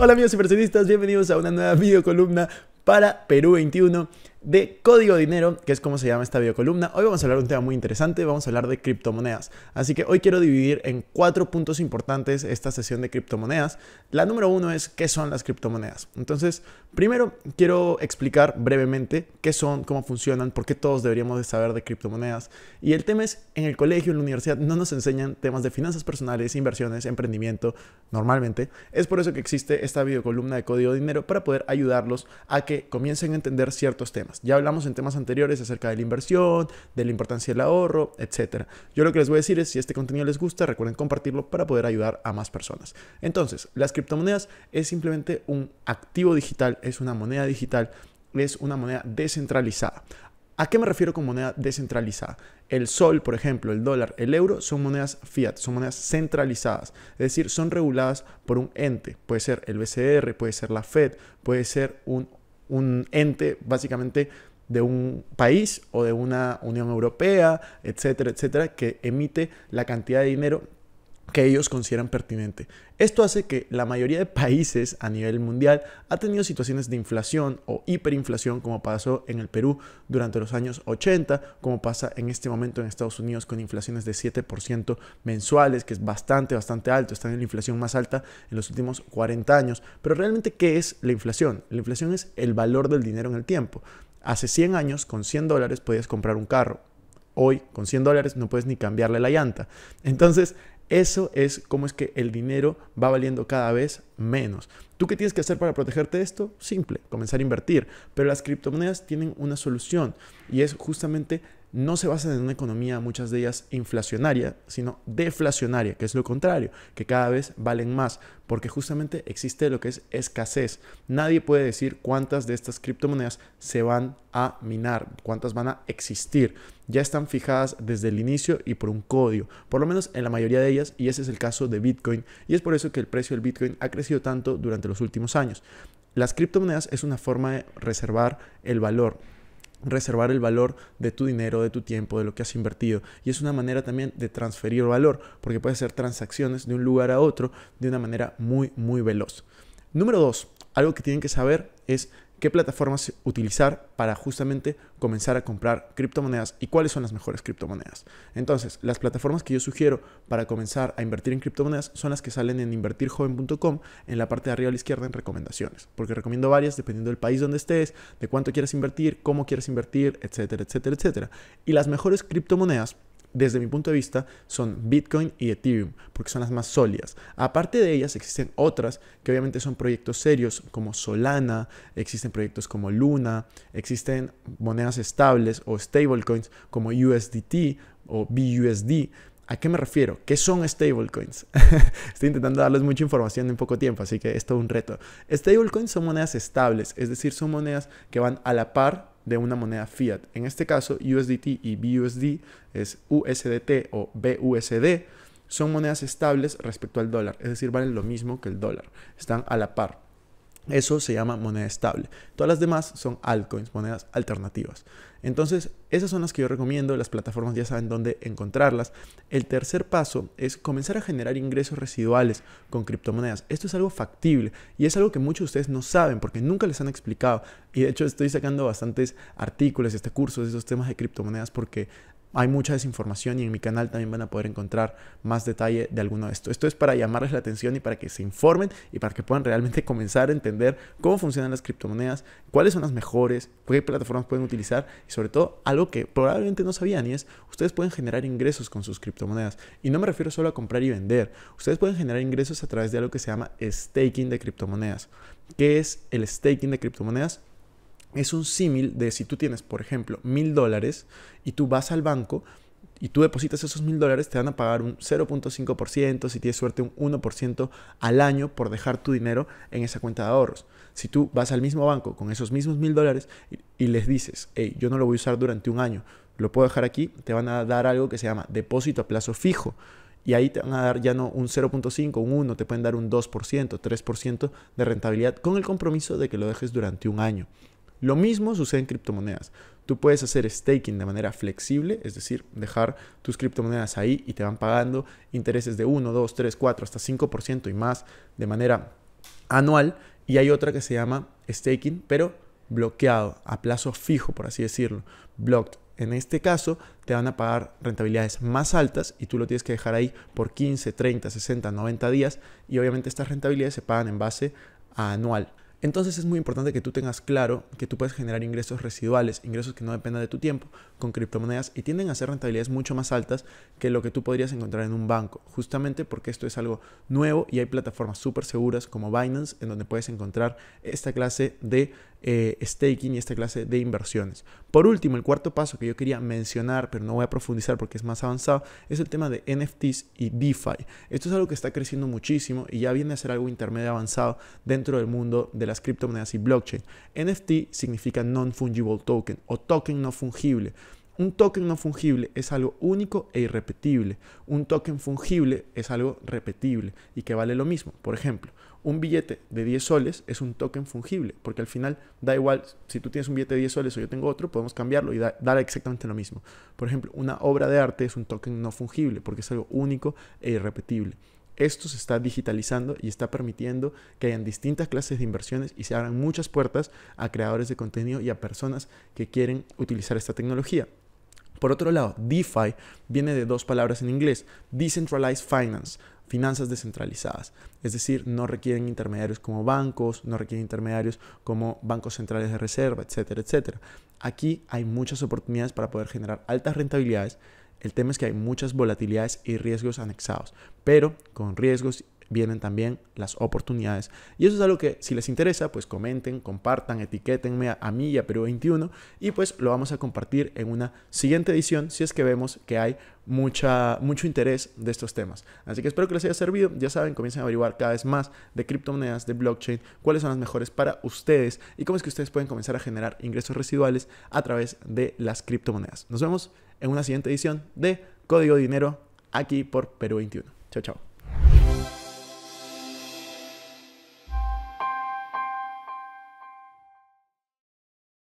Hola amigos inversionistas, bienvenidos a una nueva videocolumna para Perú 21 de Código Dinero, que es como se llama esta videocolumna. Hoy vamos a hablar de un tema muy interesante, vamos a hablar de criptomonedas. Así que hoy quiero dividir en cuatro puntos importantes esta sesión de criptomonedas. La número uno es qué son las criptomonedas. Entonces, primero quiero explicar brevemente qué son, cómo funcionan, por qué todos deberíamos saber de criptomonedas. Y el tema es, en el colegio, en la universidad, no nos enseñan temas de finanzas personales, inversiones, emprendimiento, normalmente. Es por eso que existe esta videocolumna de Código Dinero para poder ayudarlos a que comiencen a entender ciertos temas. Ya hablamos en temas anteriores acerca de la inversión, de la importancia del ahorro, etc. Yo lo que les voy a decir es, si este contenido les gusta, recuerden compartirlo para poder ayudar a más personas. Entonces, las criptomonedas es simplemente un activo digital, es una moneda digital, es una moneda descentralizada. ¿A qué me refiero con moneda descentralizada? El sol, por ejemplo, el dólar, el euro son monedas fiat, son monedas centralizadas, es decir, son reguladas por un ente. Puede ser el BCR, puede ser la Fed, puede ser un un ente básicamente de un país o de una Unión Europea, etcétera, etcétera, que emite la cantidad de dinero que ellos consideran pertinente. Esto hace que la mayoría de países a nivel mundial ha tenido situaciones de inflación o hiperinflación como pasó en el Perú durante los años 80, como pasa en este momento en Estados Unidos con inflaciones de 7% mensuales, que es bastante, bastante alto, está en la inflación más alta en los últimos 40 años. Pero realmente, ¿qué es la inflación? La inflación es el valor del dinero en el tiempo. Hace 100 años, con 100 dólares podías comprar un carro, hoy con 100 dólares no puedes ni cambiarle la llanta. Entonces, eso es como es que el dinero va valiendo cada vez menos. ¿Tú qué tienes que hacer para protegerte de esto? Simple, comenzar a invertir. Pero las criptomonedas tienen una solución y es justamente no se basan en una economía, muchas de ellas inflacionaria, sino deflacionaria, que es lo contrario, que cada vez valen más, porque justamente existe lo que es escasez. Nadie puede decir cuántas de estas criptomonedas se van a minar, cuántas van a existir. Ya están fijadas desde el inicio y por un código, por lo menos en la mayoría de ellas, y ese es el caso de Bitcoin, y es por eso que el precio del Bitcoin ha crecido tanto durante los últimos años. Las criptomonedas es una forma de reservar el valor reservar el valor de tu dinero, de tu tiempo, de lo que has invertido. Y es una manera también de transferir valor, porque puedes hacer transacciones de un lugar a otro de una manera muy, muy veloz. Número dos, algo que tienen que saber es qué plataformas utilizar para justamente comenzar a comprar criptomonedas y cuáles son las mejores criptomonedas. Entonces, las plataformas que yo sugiero para comenzar a invertir en criptomonedas son las que salen en invertirjoven.com en la parte de arriba a la izquierda en recomendaciones, porque recomiendo varias dependiendo del país donde estés, de cuánto quieras invertir, cómo quieres invertir, etcétera, etcétera, etcétera. Y las mejores criptomonedas desde mi punto de vista, son Bitcoin y Ethereum, porque son las más sólidas. Aparte de ellas, existen otras que obviamente son proyectos serios, como Solana, existen proyectos como Luna, existen monedas estables o stablecoins como USDT o BUSD. ¿A qué me refiero? ¿Qué son stablecoins? Estoy intentando darles mucha información en poco tiempo, así que esto es todo un reto. Stablecoins son monedas estables, es decir, son monedas que van a la par de una moneda fiat. En este caso, USDT y BUSD es USDT o BUSD son monedas estables respecto al dólar, es decir, valen lo mismo que el dólar, están a la par. Eso se llama moneda estable. Todas las demás son altcoins, monedas alternativas. Entonces, esas son las que yo recomiendo, las plataformas ya saben dónde encontrarlas. El tercer paso es comenzar a generar ingresos residuales con criptomonedas. Esto es algo factible y es algo que muchos de ustedes no saben porque nunca les han explicado. Y de hecho estoy sacando bastantes artículos, este curso de esos temas de criptomonedas porque hay mucha desinformación y en mi canal también van a poder encontrar más detalle de alguno de esto. Esto es para llamarles la atención y para que se informen y para que puedan realmente comenzar a entender cómo funcionan las criptomonedas, cuáles son las mejores, qué plataformas pueden utilizar y sobre todo algo que probablemente no sabían y es ustedes pueden generar ingresos con sus criptomonedas. Y no me refiero solo a comprar y vender, ustedes pueden generar ingresos a través de algo que se llama staking de criptomonedas. ¿Qué es el staking de criptomonedas? es un símil de si tú tienes, por ejemplo, mil dólares y tú vas al banco y tú depositas esos mil dólares, te van a pagar un 0.5%, si tienes suerte un 1% al año por dejar tu dinero en esa cuenta de ahorros. Si tú vas al mismo banco con esos mismos mil dólares y, les dices, hey, yo no lo voy a usar durante un año, lo puedo dejar aquí, te van a dar algo que se llama depósito a plazo fijo. Y ahí te van a dar ya no un 0.5, un 1, te pueden dar un 2%, 3% de rentabilidad con el compromiso de que lo dejes durante un año. Lo mismo sucede en criptomonedas. Tú puedes hacer staking de manera flexible, es decir, dejar tus criptomonedas ahí y te van pagando intereses de 1, 2, 3, 4, hasta 5% y más de manera anual. Y hay otra que se llama staking, pero bloqueado, a plazo fijo, por así decirlo, blocked. En este caso, te van a pagar rentabilidades más altas y tú lo tienes que dejar ahí por 15, 30, 60, 90 días y obviamente estas rentabilidades se pagan en base a anual. Entonces es muy importante que tú tengas claro que tú puedes generar ingresos residuales, ingresos que no dependan de tu tiempo, con criptomonedas y tienden a ser rentabilidades mucho más altas que lo que tú podrías encontrar en un banco, justamente porque esto es algo nuevo y hay plataformas súper seguras como Binance en donde puedes encontrar esta clase de eh, staking y esta clase de inversiones. Por último, el cuarto paso que yo quería mencionar, pero no voy a profundizar porque es más avanzado, es el tema de NFTs y DeFi. Esto es algo que está creciendo muchísimo y ya viene a ser algo intermedio avanzado dentro del mundo de las criptomonedas y blockchain. NFT significa non-fungible token o token no fungible. Un token no fungible es algo único e irrepetible. Un token fungible es algo repetible y que vale lo mismo. Por ejemplo, un billete de 10 soles es un token fungible, porque al final da igual si tú tienes un billete de 10 soles o yo tengo otro, podemos cambiarlo y dar exactamente lo mismo. Por ejemplo, una obra de arte es un token no fungible, porque es algo único e irrepetible. Esto se está digitalizando y está permitiendo que hayan distintas clases de inversiones y se abran muchas puertas a creadores de contenido y a personas que quieren utilizar esta tecnología. Por otro lado, DeFi viene de dos palabras en inglés, Decentralized Finance, finanzas descentralizadas. Es decir, no requieren intermediarios como bancos, no requieren intermediarios como bancos centrales de reserva, etcétera, etcétera. Aquí hay muchas oportunidades para poder generar altas rentabilidades. El tema es que hay muchas volatilidades y riesgos anexados, pero con riesgos vienen también las oportunidades. Y eso es algo que si les interesa, pues comenten, compartan, etiquétenme a, mí y a Perú 21 y pues lo vamos a compartir en una siguiente edición si es que vemos que hay mucha, mucho interés de estos temas. Así que espero que les haya servido. Ya saben, comiencen a averiguar cada vez más de criptomonedas, de blockchain, cuáles son las mejores para ustedes y cómo es que ustedes pueden comenzar a generar ingresos residuales a través de las criptomonedas. Nos vemos en una siguiente edición de Código Dinero aquí por Perú 21. Chao, chao.